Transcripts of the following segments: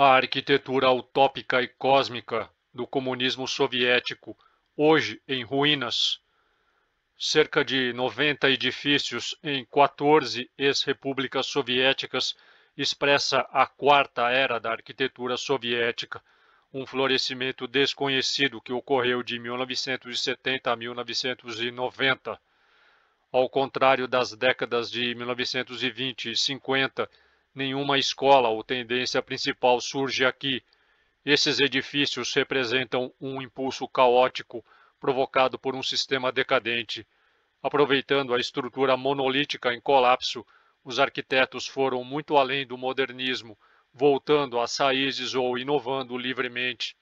A arquitetura utópica e cósmica do comunismo soviético, hoje em ruínas, cerca de 90 edifícios em 14 ex-repúblicas soviéticas, expressa a quarta era da arquitetura soviética, um florescimento desconhecido que ocorreu de 1970 a 1990. Ao contrário das décadas de 1920 e 50, nenhuma escola ou tendência principal surge aqui. Esses edifícios representam um impulso caótico provocado por um sistema decadente. Aproveitando a estrutura monolítica em colapso, os arquitetos foram muito além do modernismo, voltando às raízes ou inovando livremente.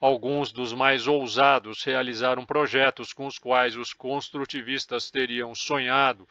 Alguns dos mais ousados realizaram projetos com os quais os construtivistas teriam sonhado,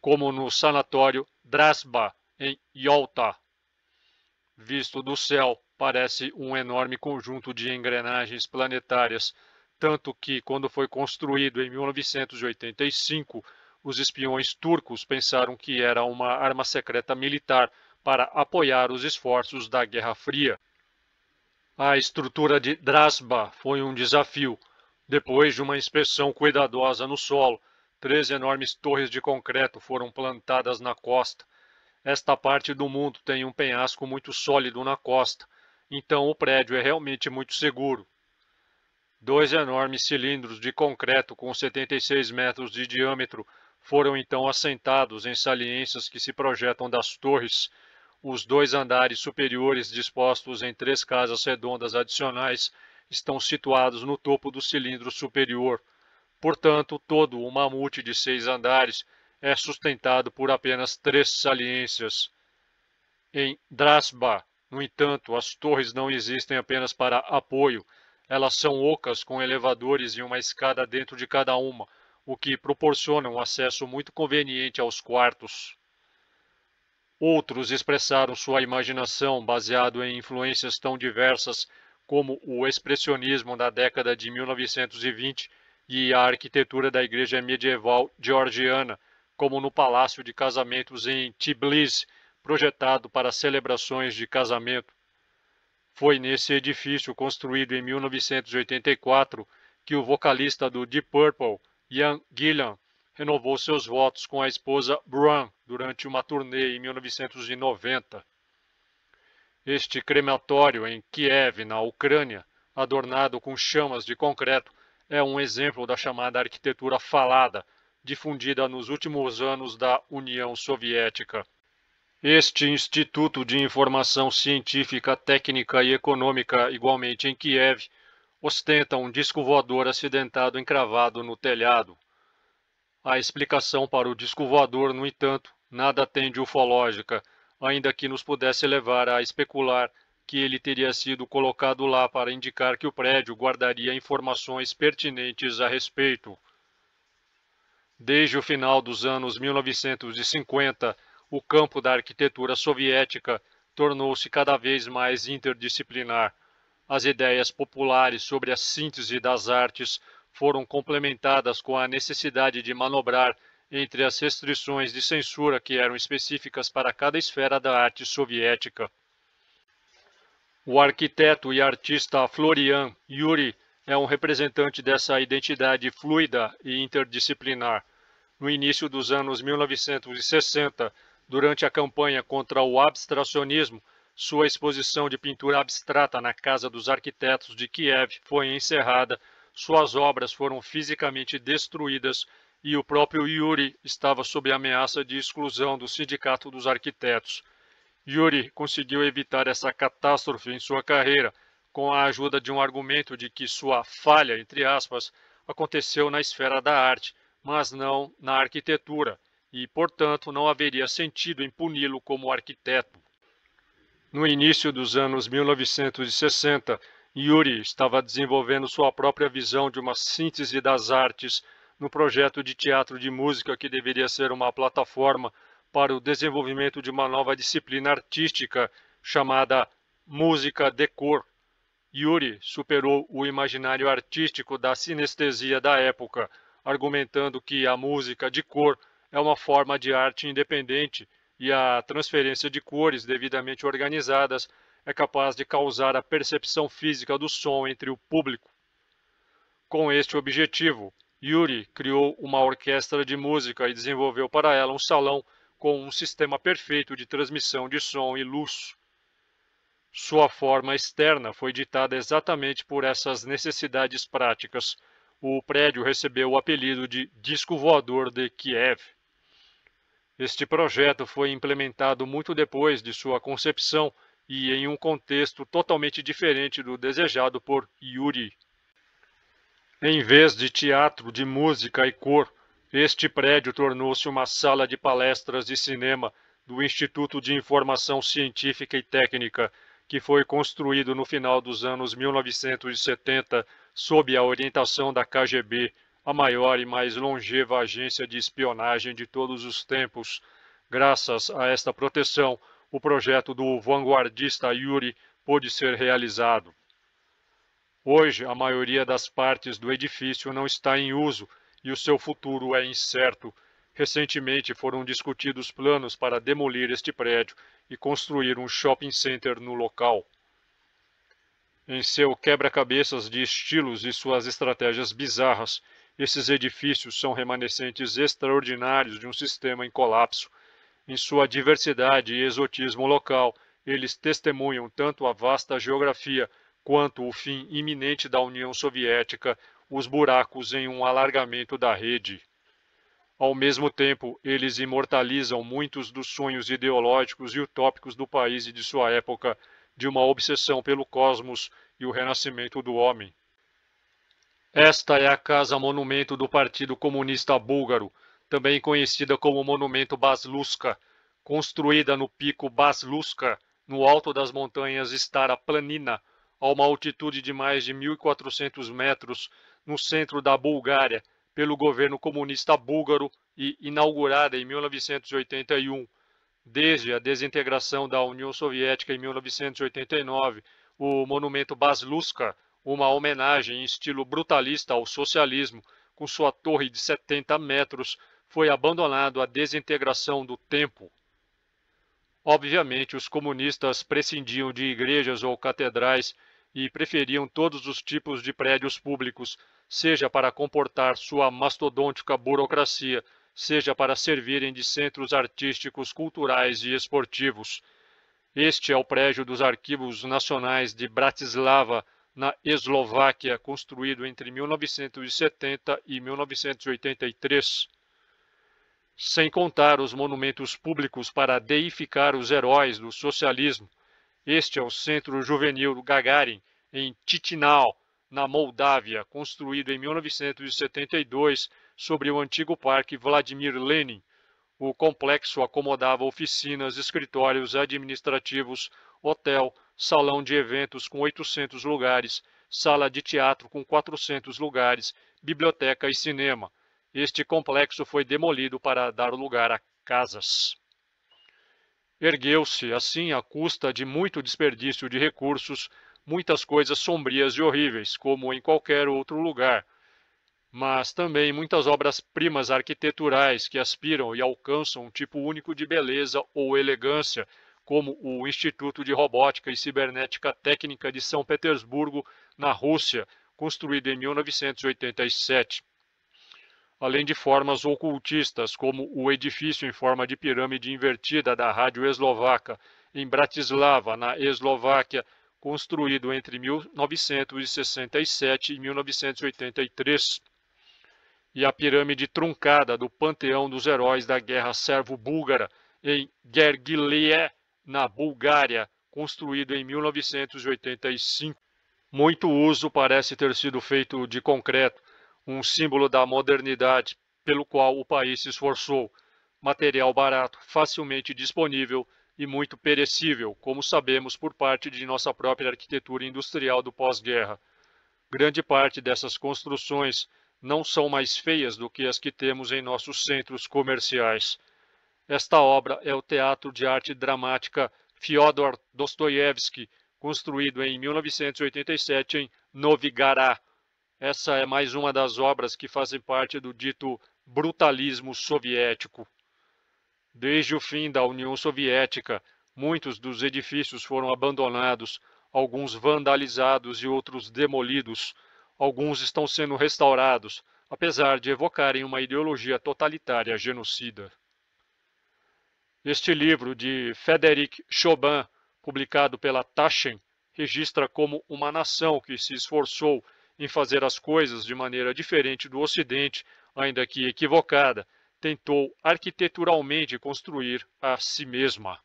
como no sanatório Drasba, em Yalta. Visto do céu, parece um enorme conjunto de engrenagens planetárias, tanto que, quando foi construído em 1985, os espiões turcos pensaram que era uma arma secreta militar para apoiar os esforços da Guerra Fria. A estrutura de Drasba foi um desafio. Depois de uma inspeção cuidadosa no solo, três enormes torres de concreto foram plantadas na costa, esta parte do mundo tem um penhasco muito sólido na costa, então o prédio é realmente muito seguro. Dois enormes cilindros de concreto com 76 metros de diâmetro foram então assentados em saliências que se projetam das torres, os dois andares superiores, dispostos em três casas redondas adicionais, estão situados no topo do cilindro superior. Portanto, todo o mamute de seis andares é sustentado por apenas três saliências em Drasba. No entanto, as torres não existem apenas para apoio, elas são ocas com elevadores e uma escada dentro de cada uma, o que proporciona um acesso muito conveniente aos quartos. Outros expressaram sua imaginação baseado em influências tão diversas como o expressionismo da década de 1920 e a arquitetura da igreja medieval georgiana, como no Palácio de Casamentos em Tbilisi, projetado para celebrações de casamento. Foi nesse edifício, construído em 1984, que o vocalista do Deep Purple, Ian Gillan, renovou seus votos com a esposa Brun durante uma turnê em 1990. Este crematório em Kiev, na Ucrânia, adornado com chamas de concreto, é um exemplo da chamada arquitetura falada, difundida nos últimos anos da União Soviética. Este Instituto de Informação Científica, Técnica e Econômica, igualmente em Kiev, ostenta um disco voador acidentado encravado no telhado. A explicação para o disco voador, no entanto, nada tem de ufológica, ainda que nos pudesse levar a especular que ele teria sido colocado lá para indicar que o prédio guardaria informações pertinentes a respeito. Desde o final dos anos 1950, o campo da arquitetura soviética tornou-se cada vez mais interdisciplinar. As ideias populares sobre a síntese das artes foram complementadas com a necessidade de manobrar entre as restrições de censura que eram específicas para cada esfera da arte soviética. O arquiteto e artista Florian Yuri é um representante dessa identidade fluida e interdisciplinar. No início dos anos 1960, durante a campanha contra o abstracionismo, sua exposição de pintura abstrata na Casa dos Arquitetos de Kiev foi encerrada, suas obras foram fisicamente destruídas e o próprio Yuri estava sob ameaça de exclusão do Sindicato dos Arquitetos. Yuri conseguiu evitar essa catástrofe em sua carreira, com a ajuda de um argumento de que sua falha, entre aspas, aconteceu na esfera da arte, mas não na arquitetura, e, portanto, não haveria sentido em puni-lo como arquiteto. No início dos anos 1960, Yuri estava desenvolvendo sua própria visão de uma síntese das artes no projeto de teatro de música que deveria ser uma plataforma para o desenvolvimento de uma nova disciplina artística chamada música de cor, Yuri superou o imaginário artístico da sinestesia da época, argumentando que a música de cor é uma forma de arte independente e a transferência de cores devidamente organizadas é capaz de causar a percepção física do som entre o público. Com este objetivo, Yuri criou uma orquestra de música e desenvolveu para ela um salão com um sistema perfeito de transmissão de som e luz. Sua forma externa foi ditada exatamente por essas necessidades práticas. O prédio recebeu o apelido de Disco Voador de Kiev. Este projeto foi implementado muito depois de sua concepção e em um contexto totalmente diferente do desejado por Yuri. Em vez de teatro de música e cor, este prédio tornou-se uma sala de palestras e cinema do Instituto de Informação Científica e Técnica que foi construído no final dos anos 1970 sob a orientação da KGB, a maior e mais longeva agência de espionagem de todos os tempos. Graças a esta proteção, o projeto do vanguardista Yuri pôde ser realizado. Hoje, a maioria das partes do edifício não está em uso e o seu futuro é incerto, Recentemente foram discutidos planos para demolir este prédio e construir um shopping center no local. Em seu quebra-cabeças de estilos e suas estratégias bizarras, esses edifícios são remanescentes extraordinários de um sistema em colapso. Em sua diversidade e exotismo local, eles testemunham tanto a vasta geografia quanto o fim iminente da União Soviética, os buracos em um alargamento da rede. Ao mesmo tempo, eles imortalizam muitos dos sonhos ideológicos e utópicos do país e de sua época, de uma obsessão pelo cosmos e o renascimento do homem. Esta é a casa monumento do Partido Comunista Búlgaro, também conhecida como Monumento Basluska, construída no pico Basluska, no alto das montanhas Stara Planina, a uma altitude de mais de 1.400 metros, no centro da Bulgária, pelo governo comunista búlgaro e inaugurada em 1981. Desde a desintegração da União Soviética em 1989, o monumento Basluska, uma homenagem em estilo brutalista ao socialismo, com sua torre de 70 metros, foi abandonado à desintegração do tempo. Obviamente, os comunistas prescindiam de igrejas ou catedrais e preferiam todos os tipos de prédios públicos, seja para comportar sua mastodôntica burocracia, seja para servirem de centros artísticos, culturais e esportivos. Este é o prédio dos Arquivos Nacionais de Bratislava, na Eslováquia, construído entre 1970 e 1983. Sem contar os monumentos públicos para deificar os heróis do socialismo. Este é o Centro Juvenil Gagarin, em Titinau, na Moldávia, construído em 1972 sobre o antigo Parque Vladimir Lenin. O complexo acomodava oficinas, escritórios administrativos, hotel, salão de eventos com 800 lugares, sala de teatro com 400 lugares, biblioteca e cinema. Este complexo foi demolido para dar lugar a casas. Ergueu-se, assim, à custa de muito desperdício de recursos, muitas coisas sombrias e horríveis, como em qualquer outro lugar, mas também muitas obras-primas arquiteturais que aspiram e alcançam um tipo único de beleza ou elegância, como o Instituto de Robótica e Cibernética Técnica de São Petersburgo, na Rússia, construído em 1987. Além de formas ocultistas, como o edifício em forma de pirâmide invertida da Rádio Eslovaca, em Bratislava, na Eslováquia, construído entre 1967 e 1983, e a pirâmide truncada do Panteão dos Heróis da Guerra Servo-Búlgara, em Gergilie, na Bulgária, construído em 1985. Muito uso parece ter sido feito de concreto, um símbolo da modernidade pelo qual o país se esforçou. Material barato, facilmente disponível e muito perecível, como sabemos por parte de nossa própria arquitetura industrial do pós-guerra. Grande parte dessas construções não são mais feias do que as que temos em nossos centros comerciais. Esta obra é o teatro de arte dramática Fyodor Dostoiévski, construído em 1987 em Novigará. Essa é mais uma das obras que fazem parte do dito brutalismo soviético. Desde o fim da União Soviética, muitos dos edifícios foram abandonados, alguns vandalizados e outros demolidos. Alguns estão sendo restaurados, apesar de evocarem uma ideologia totalitária genocida. Este livro de Frederic Chobin, publicado pela Taschen, registra como uma nação que se esforçou em fazer as coisas de maneira diferente do Ocidente, ainda que equivocada, tentou arquiteturalmente construir a si mesma.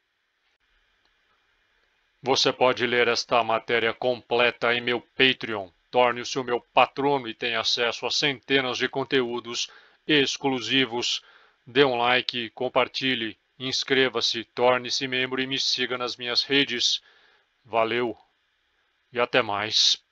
Você pode ler esta matéria completa em meu Patreon. Torne-se o meu patrono e tenha acesso a centenas de conteúdos exclusivos. Dê um like, compartilhe, inscreva-se, torne-se membro e me siga nas minhas redes. Valeu e até mais.